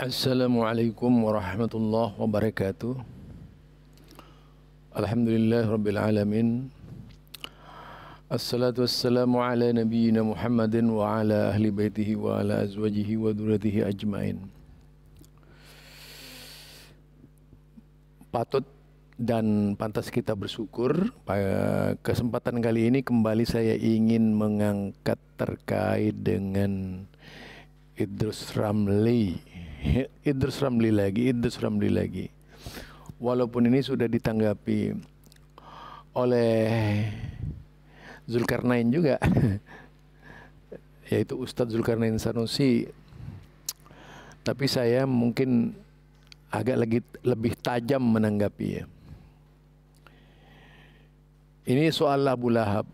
Assalamualaikum warahmatullahi wabarakatuh Alhamdulillah Rabbil Alamin Assalatu wassalamu ala nabiyyina Muhammadin wa ala ahli baitihi wa ala azwajihi wa duratihi ajmain Patut dan pantas kita bersyukur pada kesempatan kali ini kembali saya ingin mengangkat terkait dengan Idrus Ramli Idrus Ramli lagi, Idrus Ramli lagi. Walaupun ini sudah ditanggapi oleh Zulkarnain juga, yaitu Ustadz Zulkarnain Sanusi. Tapi saya mungkin agak lagi lebih tajam menanggapi ya. Ini soal Abu Lahab.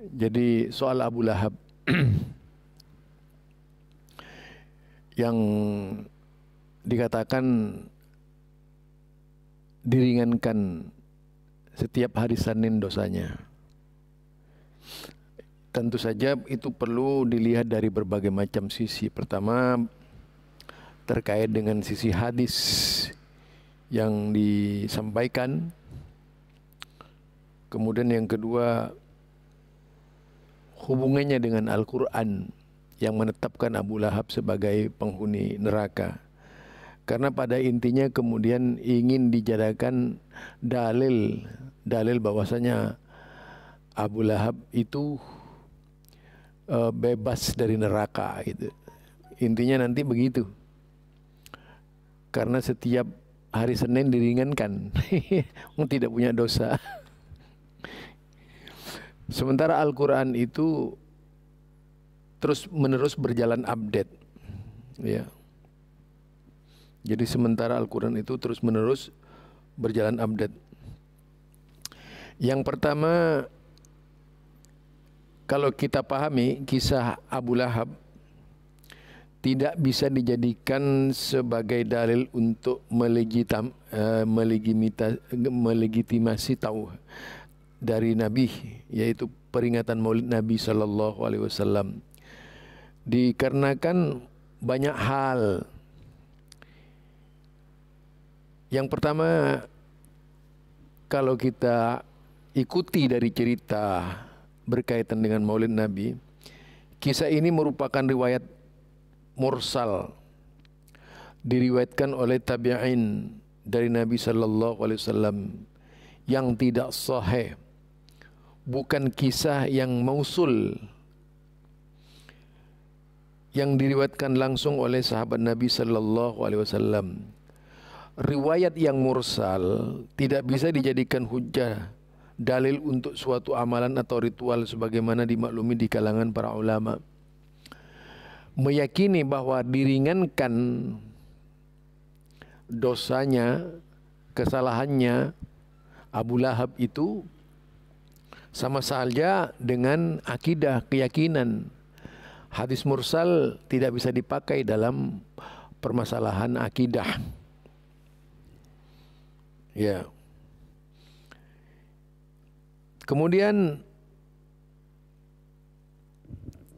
Jadi soal Abu Lahab yang dikatakan diringankan setiap hari Senin dosanya. Tentu saja itu perlu dilihat dari berbagai macam sisi. Pertama terkait dengan sisi hadis yang disampaikan. Kemudian yang kedua hubungannya dengan Al-Quran yang menetapkan Abu Lahab sebagai penghuni neraka. Karena pada intinya kemudian ingin dijadikan dalil, dalil bahwasanya Abu Lahab itu e, bebas dari neraka gitu. Intinya nanti begitu. Karena setiap hari Senin diringankan, tidak punya dosa. Sementara Al-Quran itu terus menerus berjalan update. Ya. Jadi sementara Al-Quran itu terus menerus berjalan update. Yang pertama, kalau kita pahami kisah Abu Lahab, tidak bisa dijadikan sebagai dalil untuk melegitimasi eh, tahu dari Nabi yaitu peringatan Maulid Nabi Shallallahu Alaihi Wasallam dikarenakan banyak hal. Yang pertama kalau kita ikuti dari cerita berkaitan dengan Maulid Nabi, kisah ini merupakan riwayat mursal diriwayatkan oleh tabi'in dari Nabi Shallallahu alaihi wasallam yang tidak sahih bukan kisah yang mausul yang diriwayatkan langsung oleh sahabat Nabi sallallahu alaihi wasallam. Riwayat yang mursal tidak bisa dijadikan hujah dalil untuk suatu amalan atau ritual sebagaimana dimaklumi di kalangan para ulama. Meyakini bahwa diringankan dosanya, kesalahannya Abu Lahab itu sama saja dengan akidah, keyakinan. Hadis mursal tidak bisa dipakai dalam permasalahan akidah. Ya. Kemudian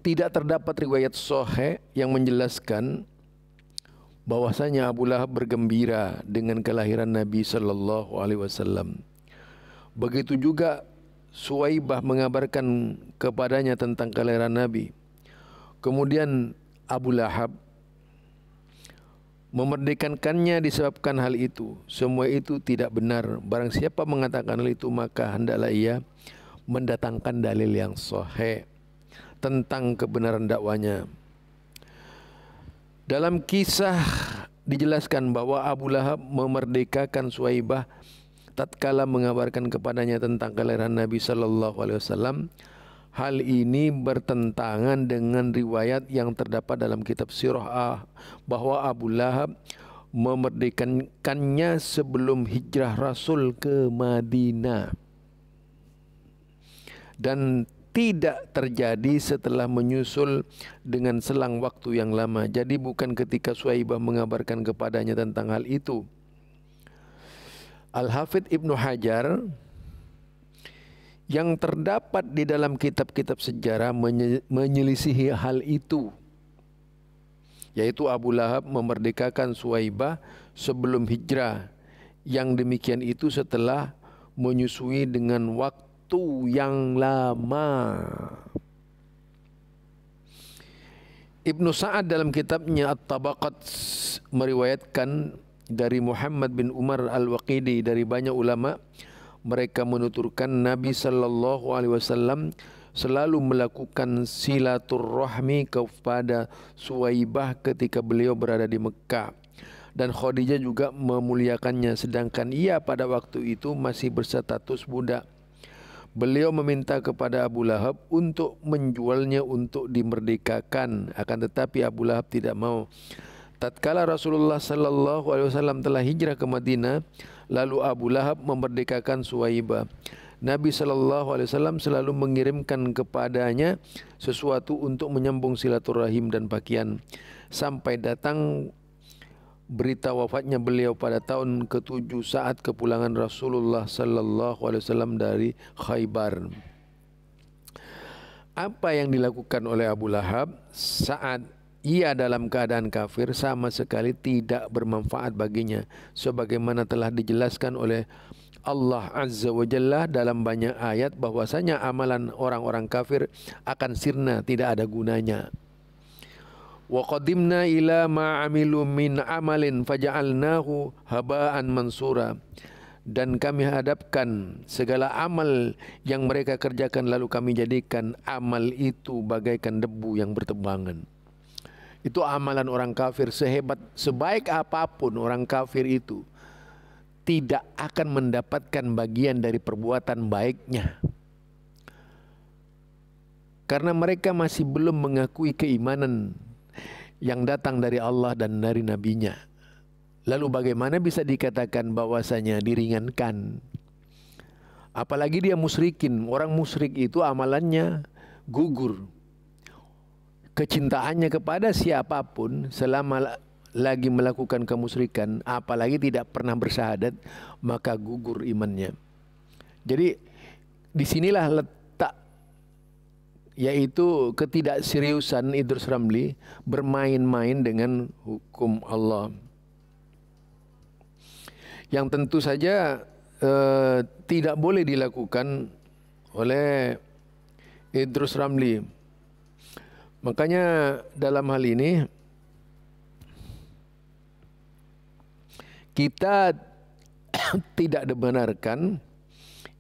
tidak terdapat riwayat sohe yang menjelaskan bahwasanya Abu Lahab bergembira dengan kelahiran Nabi Shallallahu Alaihi Wasallam. Begitu juga Suwaibah mengabarkan kepadanya tentang kelahiran Nabi. Kemudian Abu Lahab memerdekankannya disebabkan hal itu. Semua itu tidak benar. Barang siapa mengatakan hal itu maka hendaklah ia mendatangkan dalil yang sahih tentang kebenaran dakwanya. Dalam kisah dijelaskan bahwa Abu Lahab memerdekakan Suwaibah tatkala mengabarkan kepadanya tentang kelahiran Nabi Shallallahu alaihi wasallam Hal ini bertentangan dengan riwayat yang terdapat dalam kitab Sirah ah, bahwa Abu Lahab memerdekakannya sebelum hijrah Rasul ke Madinah. Dan tidak terjadi setelah menyusul dengan selang waktu yang lama. Jadi bukan ketika Suhaibah mengabarkan kepadanya tentang hal itu Al-Hafidh Ibnu Hajar yang terdapat di dalam kitab-kitab sejarah menyelisihi hal itu yaitu Abu Lahab memerdekakan Suwaibah sebelum hijrah yang demikian itu setelah menyusui dengan waktu yang lama Ibnu Sa'ad dalam kitabnya At-Tabaqat meriwayatkan dari Muhammad bin Umar Al-Waqidi dari banyak ulama mereka menuturkan Nabi sallallahu alaihi wasallam selalu melakukan silaturahmi kepada Suwaibah ketika beliau berada di Mekah dan Khadijah juga memuliakannya sedangkan ia pada waktu itu masih berstatus budak Beliau meminta kepada Abu Lahab untuk menjualnya untuk dimerdekakan akan tetapi Abu Lahab tidak mau tatkala Rasulullah sallallahu alaihi wasallam telah hijrah ke Madinah, lalu Abu Lahab memerdekakan Suwaiba. Nabi sallallahu alaihi wasallam selalu mengirimkan kepadanya sesuatu untuk menyambung silaturahim dan pakaian sampai datang berita wafatnya beliau pada tahun ke-7 saat kepulangan Rasulullah sallallahu alaihi wasallam dari Khaybar. Apa yang dilakukan oleh Abu Lahab saat ia dalam keadaan kafir sama sekali tidak bermanfaat baginya sebagaimana telah dijelaskan oleh Allah Azza wa Jalla dalam banyak ayat bahwasanya amalan orang-orang kafir akan sirna tidak ada gunanya wa qadimna ila ma amilu min amalin faja'alnahu haba'an mansura dan kami hadapkan segala amal yang mereka kerjakan lalu kami jadikan amal itu bagaikan debu yang bertebangan itu amalan orang kafir sehebat sebaik apapun orang kafir itu tidak akan mendapatkan bagian dari perbuatan baiknya. Karena mereka masih belum mengakui keimanan yang datang dari Allah dan dari nabinya. Lalu bagaimana bisa dikatakan bahwasanya diringankan? Apalagi dia musyrikin, orang musyrik itu amalannya gugur kecintaannya kepada siapapun selama lagi melakukan kemusyrikan apalagi tidak pernah bersahadat maka gugur imannya. Jadi disinilah letak yaitu ketidakseriusan Idrus Ramli bermain-main dengan hukum Allah. Yang tentu saja eh, tidak boleh dilakukan oleh Idrus Ramli. Makanya dalam hal ini kita tidak dibenarkan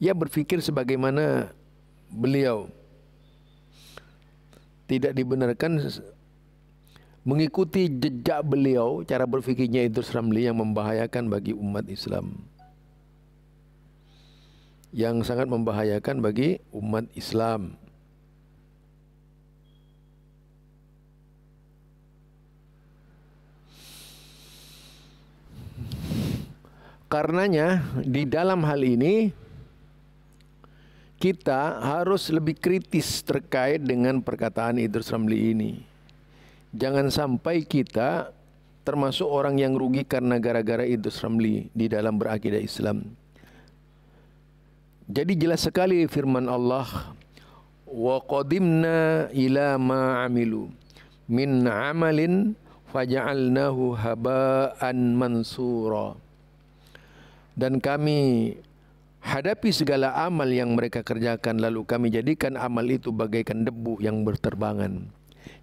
ya berpikir sebagaimana beliau tidak dibenarkan mengikuti jejak beliau cara berfikirnya itu Ramli yang membahayakan bagi umat Islam yang sangat membahayakan bagi umat Islam Karenanya di dalam hal ini kita harus lebih kritis terkait dengan perkataan Idrus Ramli ini. Jangan sampai kita termasuk orang yang rugi karena gara-gara Idrus Ramli di dalam berakidah Islam. Jadi jelas sekali firman Allah wa qadimna ila ma amilu min amalin faja'alnahu haba'an mansura dan kami hadapi segala amal yang mereka kerjakan lalu kami jadikan amal itu bagaikan debu yang berterbangan.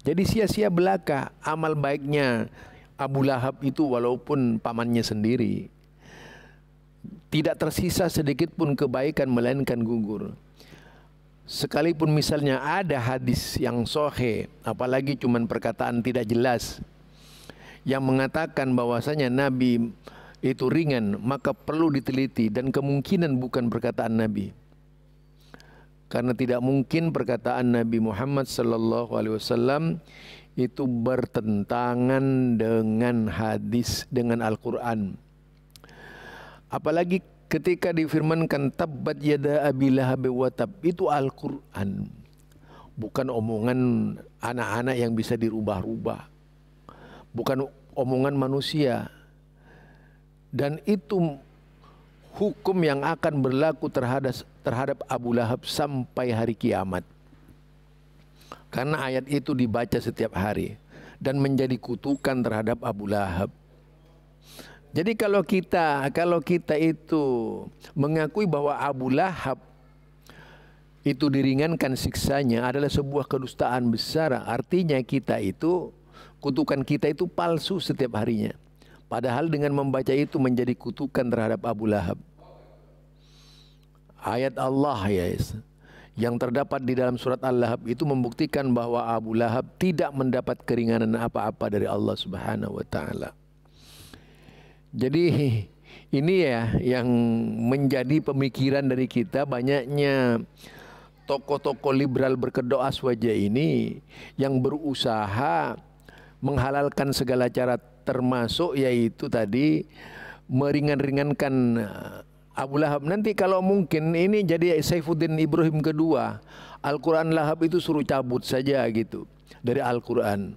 Jadi sia-sia belaka amal baiknya Abu Lahab itu walaupun pamannya sendiri tidak tersisa sedikit pun kebaikan melainkan gugur. Sekalipun misalnya ada hadis yang sohe, apalagi cuman perkataan tidak jelas yang mengatakan bahwasanya Nabi itu ringan, maka perlu diteliti dan kemungkinan bukan perkataan Nabi. Karena tidak mungkin perkataan Nabi Muhammad sallallahu alaihi wasallam itu bertentangan dengan hadis dengan Al-Qur'an. Apalagi ketika difirmankan tabbat yada abilah lahab itu Al-Qur'an. Bukan omongan anak-anak yang bisa dirubah-rubah. Bukan omongan manusia dan itu hukum yang akan berlaku terhadap terhadap Abu Lahab sampai hari kiamat. Karena ayat itu dibaca setiap hari dan menjadi kutukan terhadap Abu Lahab. Jadi kalau kita kalau kita itu mengakui bahwa Abu Lahab itu diringankan siksanya adalah sebuah kedustaan besar. Artinya kita itu kutukan kita itu palsu setiap harinya. Padahal dengan membaca itu menjadi kutukan terhadap Abu Lahab. Ayat Allah ya yes, yang terdapat di dalam surat Al-Lahab itu membuktikan bahwa Abu Lahab tidak mendapat keringanan apa-apa dari Allah Subhanahu wa taala. Jadi ini ya yang menjadi pemikiran dari kita banyaknya tokoh-tokoh liberal berkedok aswaja ini yang berusaha menghalalkan segala cara termasuk yaitu tadi meringan-ringankan eh, Abu Lahab nanti kalau mungkin ini jadi Saifuddin Ibrahim kedua Al-Quran Lahab itu suruh cabut saja gitu dari Al-Quran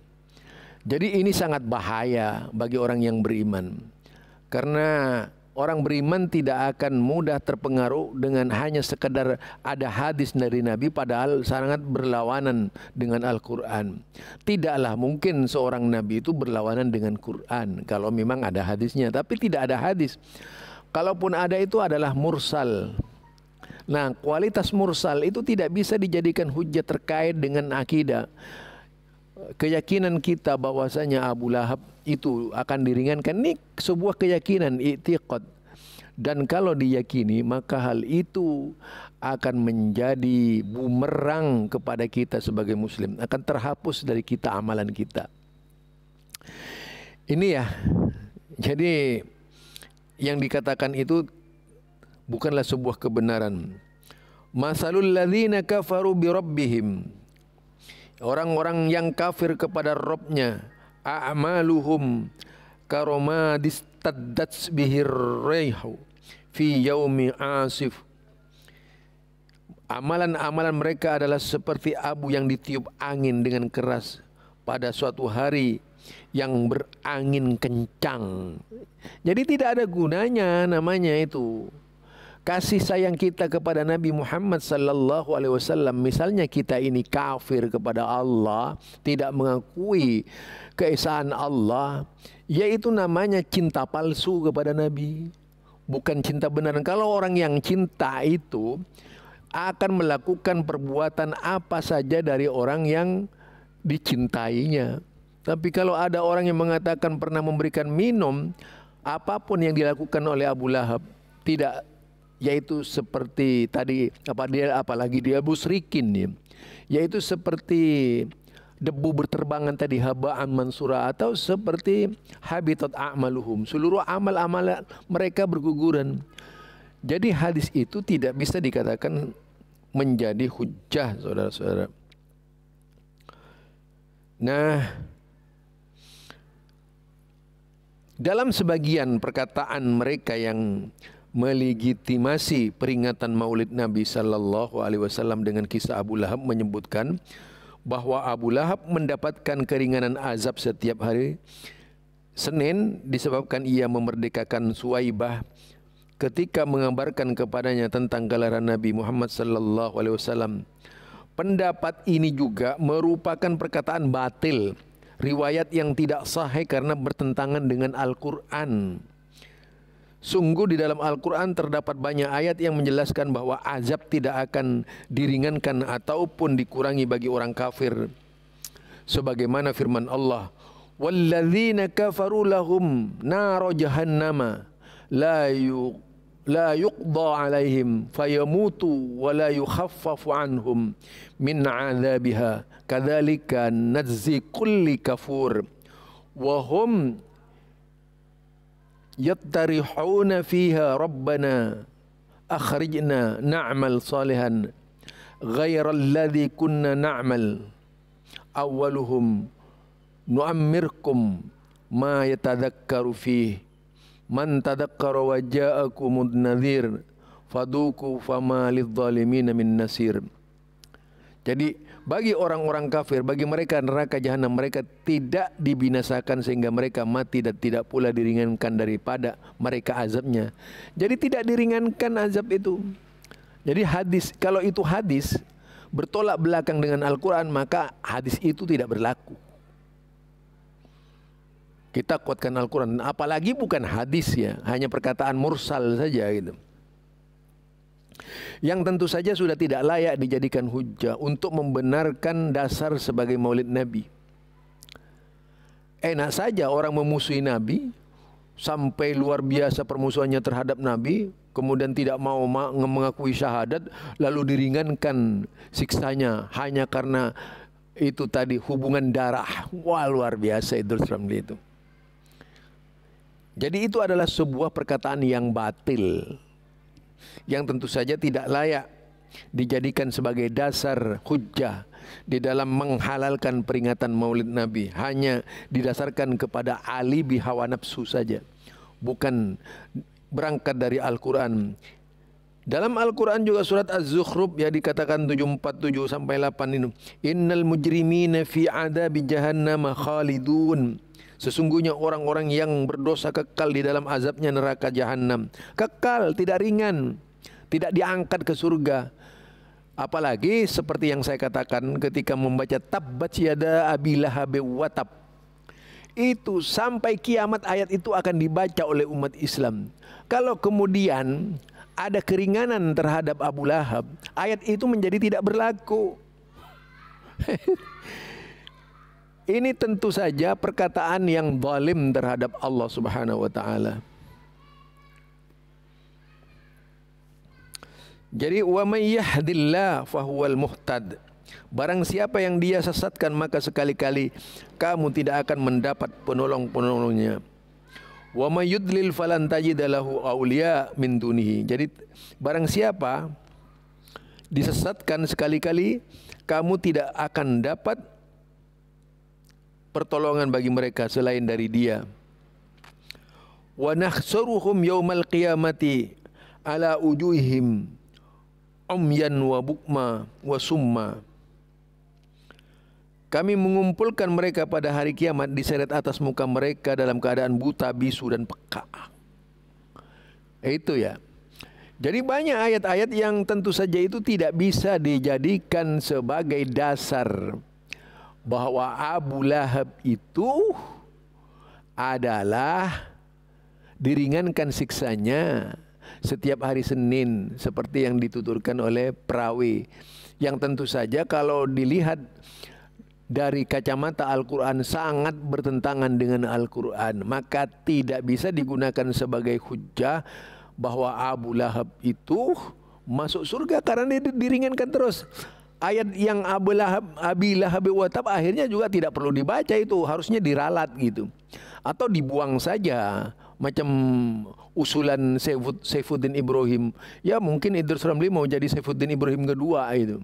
jadi ini sangat bahaya bagi orang yang beriman karena Orang beriman tidak akan mudah terpengaruh dengan hanya sekedar ada hadis dari Nabi padahal sangat berlawanan dengan Al-Quran. Tidaklah mungkin seorang Nabi itu berlawanan dengan Quran kalau memang ada hadisnya. Tapi tidak ada hadis. Kalaupun ada itu adalah mursal. Nah kualitas mursal itu tidak bisa dijadikan hujah terkait dengan akidah keyakinan kita bahwasanya Abu Lahab itu akan diringankan ini sebuah keyakinan i'tiqad dan kalau diyakini maka hal itu akan menjadi bumerang kepada kita sebagai muslim akan terhapus dari kita amalan kita ini ya jadi yang dikatakan itu bukanlah sebuah kebenaran masalul ladzina kafaru bi rabbihim orang-orang yang kafir kepada Robnya a'maluhum karoma distadats bihir rehu fi yaumi asif Amalan-amalan mereka adalah seperti abu yang ditiup angin dengan keras pada suatu hari yang berangin kencang. Jadi tidak ada gunanya namanya itu kasih sayang kita kepada Nabi Muhammad sallallahu alaihi wasallam misalnya kita ini kafir kepada Allah tidak mengakui keesaan Allah yaitu namanya cinta palsu kepada Nabi bukan cinta benar kalau orang yang cinta itu akan melakukan perbuatan apa saja dari orang yang dicintainya tapi kalau ada orang yang mengatakan pernah memberikan minum apapun yang dilakukan oleh Abu Lahab tidak yaitu seperti tadi apa dia apalagi dia busrikin ya, yaitu seperti debu berterbangan tadi habaan mansura atau seperti habitat amaluhum seluruh amal-amal mereka berguguran jadi hadis itu tidak bisa dikatakan menjadi hujah saudara-saudara nah dalam sebagian perkataan mereka yang melegitimasi peringatan Maulid Nabi Shallallahu Alaihi Wasallam dengan kisah Abu Lahab menyebutkan bahwa Abu Lahab mendapatkan keringanan azab setiap hari Senin disebabkan ia memerdekakan Suwaibah ketika mengabarkan kepadanya tentang gelaran Nabi Muhammad Sallallahu Alaihi Wasallam. Pendapat ini juga merupakan perkataan batil, riwayat yang tidak sahih karena bertentangan dengan Al-Quran. Sungguh di dalam Al-Quran terdapat banyak ayat yang menjelaskan bahwa azab tidak akan diringankan ataupun dikurangi bagi orang kafir. Sebagaimana firman Allah, "Walladzina kafaru lahum naru jahannama la yu la yuqda alaihim fayamutu wa la yukhaffafu anhum min 'adzabiha kadzalika najzi kulli kafur." Wahum يطرحون فيها ربنا أخرجنا نعمل صالحا غير الذي كنا نعمل أولهم نؤمركم ما يتذكر فيه من تذكر وجاءكم النذير فذوقوا فما للظالمين من نصير Jadi bagi orang-orang kafir, bagi mereka neraka jahanam mereka tidak dibinasakan sehingga mereka mati dan tidak pula diringankan daripada mereka azabnya. Jadi tidak diringankan azab itu. Jadi hadis kalau itu hadis bertolak belakang dengan Al-Qur'an maka hadis itu tidak berlaku. Kita kuatkan Al-Qur'an apalagi bukan hadis ya, hanya perkataan mursal saja gitu yang tentu saja sudah tidak layak dijadikan hujah untuk membenarkan dasar sebagai maulid Nabi. Enak saja orang memusuhi Nabi sampai luar biasa permusuhannya terhadap Nabi, kemudian tidak mau mengakui syahadat lalu diringankan siksanya hanya karena itu tadi hubungan darah. Wah luar biasa Idul Ramli itu. Jadi itu adalah sebuah perkataan yang batil yang tentu saja tidak layak dijadikan sebagai dasar hujah di dalam menghalalkan peringatan Maulid Nabi hanya didasarkan kepada alibi hawa nafsu saja bukan berangkat dari Al-Qur'an dalam Al-Quran juga surat Az-Zukhruf ya dikatakan 747 sampai 8 ini. Innal mujrimina fi adabi jahannama khalidun. Sesungguhnya orang-orang yang berdosa kekal di dalam azabnya neraka jahanam. Kekal, tidak ringan. Tidak diangkat ke surga. Apalagi seperti yang saya katakan ketika membaca tabbat yada abilah watab. Itu sampai kiamat ayat itu akan dibaca oleh umat Islam. Kalau kemudian ada keringanan terhadap Abu Lahab, ayat itu menjadi tidak berlaku. Ini tentu saja perkataan yang zalim terhadap Allah Subhanahu wa taala. Jadi wa may yahdillah fahuwal muhtad. Barang siapa yang dia sesatkan maka sekali-kali kamu tidak akan mendapat penolong-penolongnya. Wa may yudlil falan tajid lahu min dunihi. Jadi barang siapa disesatkan sekali-kali kamu tidak akan dapat pertolongan bagi mereka selain dari dia. Wa nakhsuruhum yaumal qiyamati ala ujuhihim umyan wa bukma wa summa. Kami mengumpulkan mereka pada hari kiamat diseret atas muka mereka dalam keadaan buta, bisu dan peka. Itu ya. Jadi banyak ayat-ayat yang tentu saja itu tidak bisa dijadikan sebagai dasar bahwa Abu Lahab itu adalah diringankan siksanya setiap hari Senin seperti yang dituturkan oleh perawi yang tentu saja kalau dilihat dari kacamata Al-Quran sangat bertentangan dengan Al-Quran maka tidak bisa digunakan sebagai hujah bahwa Abu Lahab itu masuk surga karena dia diringankan terus ayat yang Abu Lahab, Abi Watab akhirnya juga tidak perlu dibaca itu harusnya diralat gitu atau dibuang saja macam usulan Saifuddin Ibrahim ya mungkin Idris Ramli mau jadi Saifuddin Ibrahim kedua itu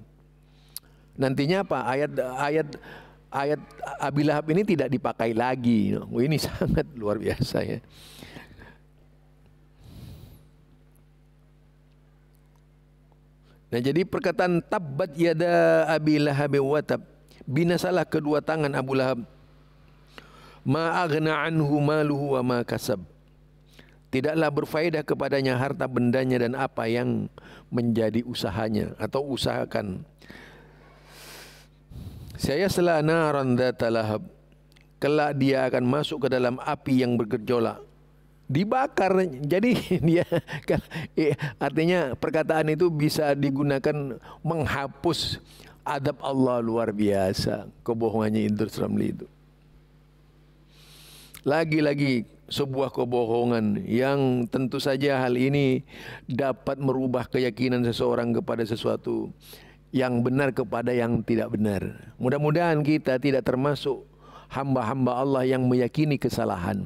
nantinya apa ayat ayat ayat Abi ini tidak dipakai lagi ini sangat luar biasa ya Nah, jadi perkataan tabbat yada Abi Lahab watab binasalah kedua tangan Abu Lahab. Ma aghna anhu maluhu wa ma kasab. Tidaklah berfaedah kepadanya harta bendanya dan apa yang menjadi usahanya atau usahakan. Saya selana randa talahab. Kelak dia akan masuk ke dalam api yang bergejolak. dibakar. Jadi dia kan, artinya perkataan itu bisa digunakan menghapus adab Allah luar biasa kebohongannya Idris Ramli itu. Lagi-lagi sebuah kebohongan yang tentu saja hal ini dapat merubah keyakinan seseorang kepada sesuatu yang benar kepada yang tidak benar. Mudah-mudahan kita tidak termasuk hamba-hamba Allah yang meyakini kesalahan.